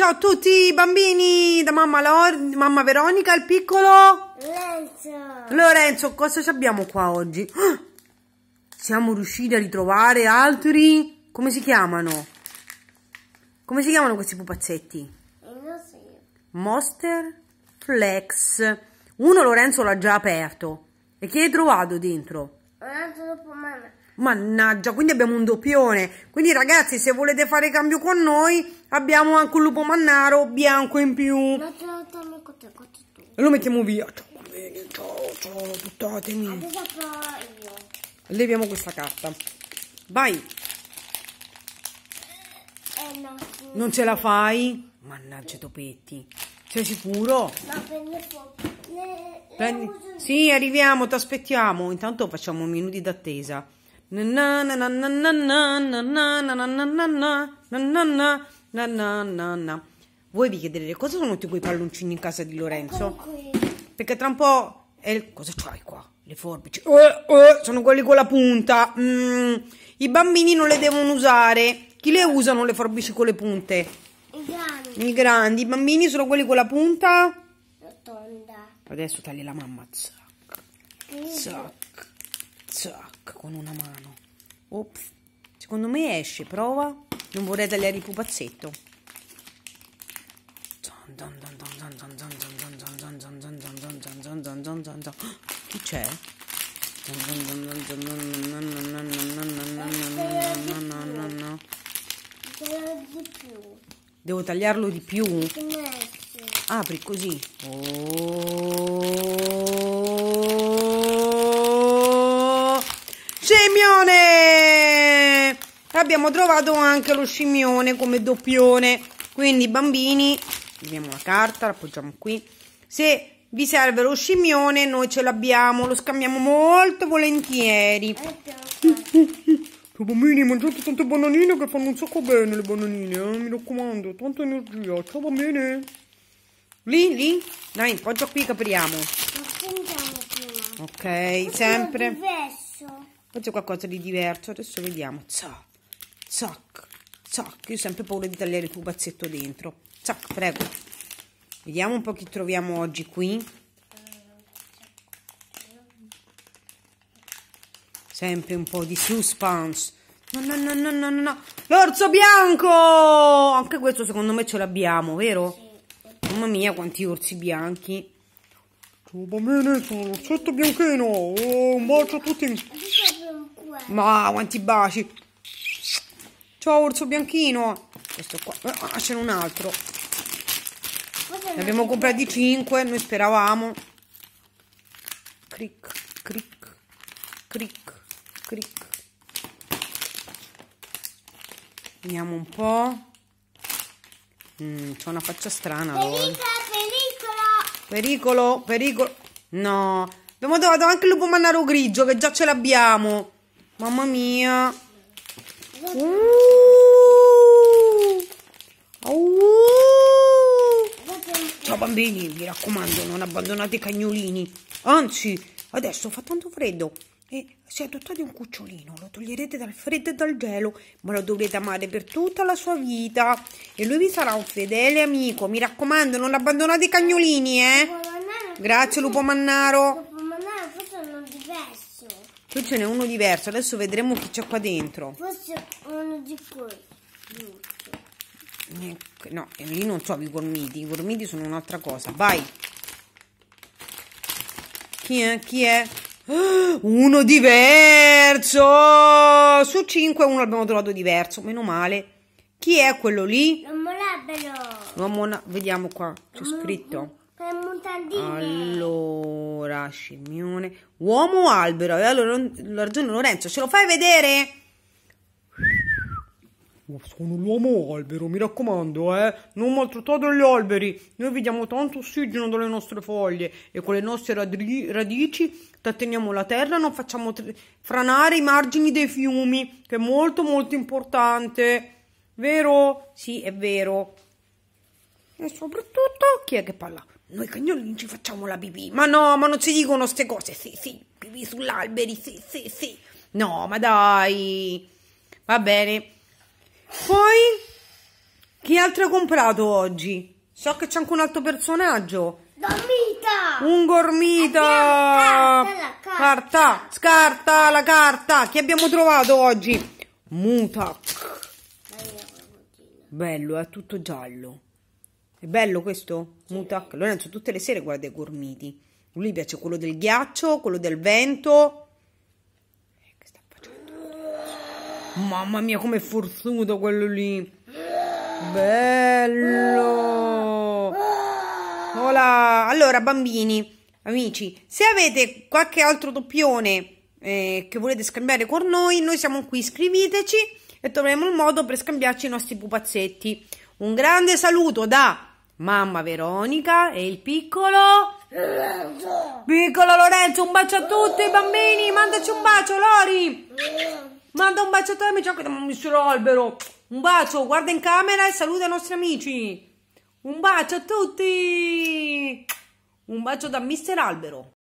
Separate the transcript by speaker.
Speaker 1: Ciao a tutti i bambini da mamma, Lor mamma Veronica, il piccolo Lorenzo. Lorenzo, cosa abbiamo qua oggi? Siamo riusciti a ritrovare altri... Come si chiamano? Come si chiamano questi pupazzetti? Non eh, so io. Monster Flex. Uno Lorenzo l'ha già aperto. E chi hai trovato dentro? Un altro Mannaggia, quindi abbiamo un doppione. Quindi ragazzi, se volete fare cambio con noi, abbiamo anche un lupo mannaro bianco in più. E lo mettiamo via. Ciao, bene, ciao, ciao, buttatemi. Leviamo questa carta. Vai. Non ce la fai? Mannaggia, topetti. Sei sicuro? Ma prendi fuoco. Prendi... Sì, arriviamo, ti aspettiamo. Intanto facciamo minuti d'attesa. Voi vi chiederete cosa sono tutti quei palloncini in casa di Lorenzo? Perché tra un po'... è Il... Cosa c'hai qua? Le forbici. Oh, oh, sono quelli con la punta. Mm. I bambini non le devono usare. Chi le usano le forbici con le punte? I grandi. I grandi. I bambini sono quelli con la punta? Rotonda. Adesso tagli la mamma. Zac. Zac. Zac, con una mano. Ops. Secondo me esce, prova. Non vorrei tagliare il pupazzetto. Chi c'è? Devo tagliarlo di più? Apri così. Oh. Scimmione! Abbiamo trovato anche lo scimmione come doppione. Quindi, bambini, abbiamo la carta, la appoggiamo qui. Se vi serve lo scimmione, noi ce l'abbiamo, lo scambiamo molto volentieri. I bambini, mangiate tante bananine che fanno un sacco bene le bananine, eh? mi raccomando, tanta energia. Ciao bambini. Lì, lì? Dai, poggia qui che apriamo. Ok, sempre. Forse qualcosa di diverso. Adesso vediamo. Zac, zac, zac. Io ho sempre paura di tagliare il pupazzetto dentro. Zac, prego. Vediamo un po' chi troviamo oggi qui. Sempre un po' di suspense. No, no, no, no, no, no. L'orso bianco! Anche questo secondo me ce l'abbiamo, vero? Sì. Mamma mia, quanti orsi bianchi. Ciao bambini, sono l'orsetto bianchino. Oh, un bacio a tutti. Ma quanti baci. Ciao orso bianchino. Questo qua. Ah, c'è un altro. Ne abbiamo comprati 5, noi speravamo. Cric, cric, cric, cric. Vediamo un po'. Mm, c'ho una faccia strana. Pericolo, pericolo. Pericolo, pericolo. No. Abbiamo trovato anche il lupo mannaro grigio che già ce l'abbiamo. Mamma mia. Uh. Uh. Ciao bambini, mi raccomando, non abbandonate i cagnolini. Anzi, adesso fa tanto freddo e si adottate un cucciolino, lo toglierete dal freddo e dal gelo, ma lo dovrete amare per tutta la sua vita e lui vi sarà un fedele amico. Mi raccomando, non abbandonate i cagnolini, eh? Grazie Lupo Mannaro. Qui ce n'è uno diverso, adesso vedremo chi c'è qua dentro. Forse uno di quelli. Eh, no, lì non trovi i gormiti, i gormiti sono un'altra cosa. Vai! Chi è? Chi è? Uno diverso! Su cinque uno abbiamo trovato diverso, meno male. Chi è quello lì? L'uomo labero. Vediamo qua, c'è scritto. Allora, scimmione. Uomo o albero? Aveva ragione Lorenzo. Ce lo fai vedere? Sono l'uomo albero, mi raccomando, eh. Non maltrattate gli alberi. Noi vi diamo tanto ossigeno dalle nostre foglie e con le nostre radici tratteniamo la terra, non facciamo franare i margini dei fiumi, che è molto molto importante. Vero? Sì, è vero. E soprattutto chi è che parla? Noi cagnolini ci facciamo la pipì. Ma no, ma non si dicono queste cose. Sì, sì, pipì sull'alberi, sì, sì, sì. No, ma dai. Va bene. Poi, chi altro ha comprato oggi? So che c'è anche un altro personaggio. Gormita! Un gormita! Carta, carta, scarta la carta! Chi abbiamo trovato oggi? Muta. Bello, eh, è tutto giallo. È bello questo? Mutac. Lorenzo tutte le sere guarda i gormiti. Lui piace quello del ghiaccio, quello del vento. Eh, che sta facendo? Mamma mia, com'è forzuto quello lì. Bello. Hola. Allora, bambini, amici, se avete qualche altro doppione eh, che volete scambiare con noi, noi siamo qui, scriveteci e troveremo il modo per scambiarci i nostri pupazzetti. Un grande saluto da mamma Veronica e il piccolo Lorenzo. Piccolo Lorenzo, un bacio a tutti i bambini, mandaci un bacio Lori. Manda un bacio a te amici, anche da mister Albero. Un bacio, guarda in camera e saluta i nostri amici. Un bacio a tutti. Un bacio da mister Albero.